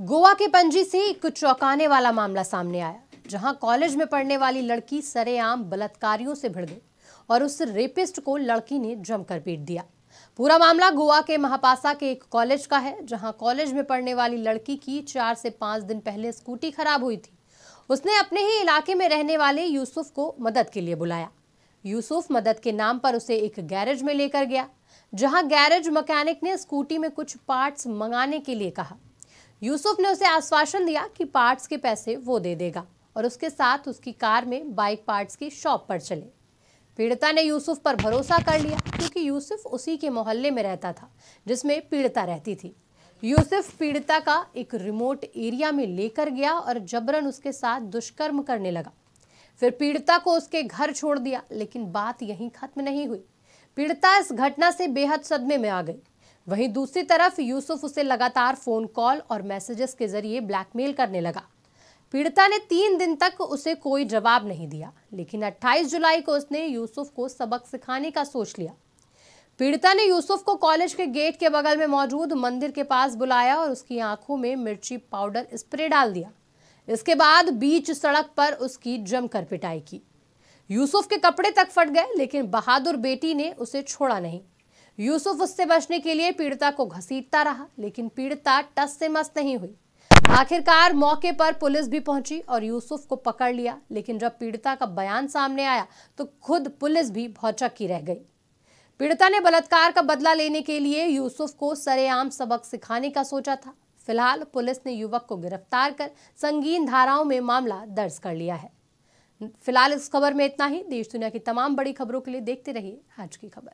गोवा के पंजी से एक चौंकाने वाला मामला सामने आया जहां कॉलेज में पढ़ने वाली लड़की सरेआम बलात्कारियों से भिड़ गई और उस रेपिस्ट को लड़की ने जमकर पीट दिया पूरा मामला गोवा के महापासा के एक कॉलेज का है जहां कॉलेज में पढ़ने वाली लड़की की चार से पांच दिन पहले स्कूटी खराब हुई थी उसने अपने ही इलाके में रहने वाले यूसुफ को मदद के लिए बुलाया यूसुफ मदद के नाम पर उसे एक गैरेज में लेकर गया जहां गैरेज मकैनिक ने स्कूटी में कुछ पार्ट्स मंगाने के लिए कहा यूसुफ ने उसे आश्वासन दिया कि पार्ट्स के पैसे वो दे देगा और उसके साथ उसकी कार में बाइक पार्ट्स की शॉप पर चले पीड़िता ने यूसुफ पर भरोसा कर लिया क्योंकि यूसुफ उसी के मोहल्ले में रहता था जिसमें पीड़िता रहती थी यूसुफ पीड़िता का एक रिमोट एरिया में लेकर गया और जबरन उसके साथ दुष्कर्म करने लगा फिर पीड़िता को उसके घर छोड़ दिया लेकिन बात यहीं खत्म नहीं हुई पीड़िता इस घटना से बेहद सदमे में आ गई वहीं दूसरी तरफ यूसुफ उसे लगातार फोन कॉल और मैसेजेस के जरिए ब्लैकमेल करने लगा पीड़िता ने तीन दिन तक उसे कोई जवाब नहीं दिया लेकिन 28 जुलाई को उसने यूसुफ को सबक सिखाने का सोच लिया पीड़िता ने यूसुफ को कॉलेज के गेट के बगल में मौजूद मंदिर के पास बुलाया और उसकी आंखों में मिर्ची पाउडर स्प्रे डाल दिया इसके बाद बीच सड़क पर उसकी जमकर पिटाई की यूसुफ के कपड़े तक फट गए लेकिन बहादुर बेटी ने उसे छोड़ा नहीं यूसुफ उससे बचने के लिए पीड़िता को घसीटता रहा लेकिन पीड़िता टस से मस नहीं हुई आखिरकार मौके पर पुलिस भी पहुंची और यूसुफ को पकड़ लिया लेकिन जब पीड़िता का बयान सामने आया तो खुद पुलिस भी भौचक्की रह गई पीड़िता ने बलात्कार का बदला लेने के लिए यूसुफ को सरेआम सबक सिखाने का सोचा था फिलहाल पुलिस ने युवक को गिरफ्तार कर संगीन धाराओं में मामला दर्ज कर लिया है फिलहाल इस खबर में इतना ही देश दुनिया की तमाम बड़ी खबरों के लिए देखते रहिए आज की खबर